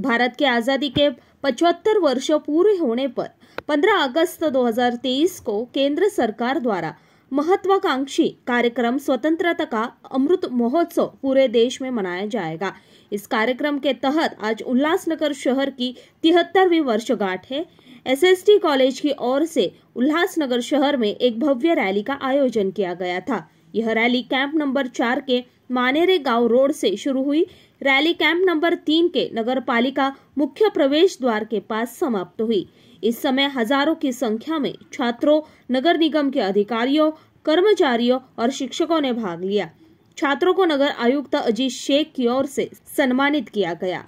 भारत के आज़ादी के पचहत्तर वर्ष पूरे होने पर 15 अगस्त 2023 को केंद्र सरकार द्वारा महत्वाकांक्षी कार्यक्रम स्वतंत्रता का अमृत महोत्सव पूरे देश में मनाया जाएगा इस कार्यक्रम के तहत आज उल्लासनगर शहर की तिहत्तरवीं वर्षगांठ है एसएसटी कॉलेज की ओर से उल्लासनगर शहर में एक भव्य रैली का आयोजन किया गया था यह रैली कैंप नंबर चार के मानेरे गांव रोड से शुरू हुई रैली कैंप नंबर तीन के नगर पालिका मुख्य प्रवेश द्वार के पास समाप्त हुई इस समय हजारों की संख्या में छात्रों नगर निगम के अधिकारियों कर्मचारियों और शिक्षकों ने भाग लिया छात्रों को नगर आयुक्त अजीत शेख की ओर से सम्मानित किया गया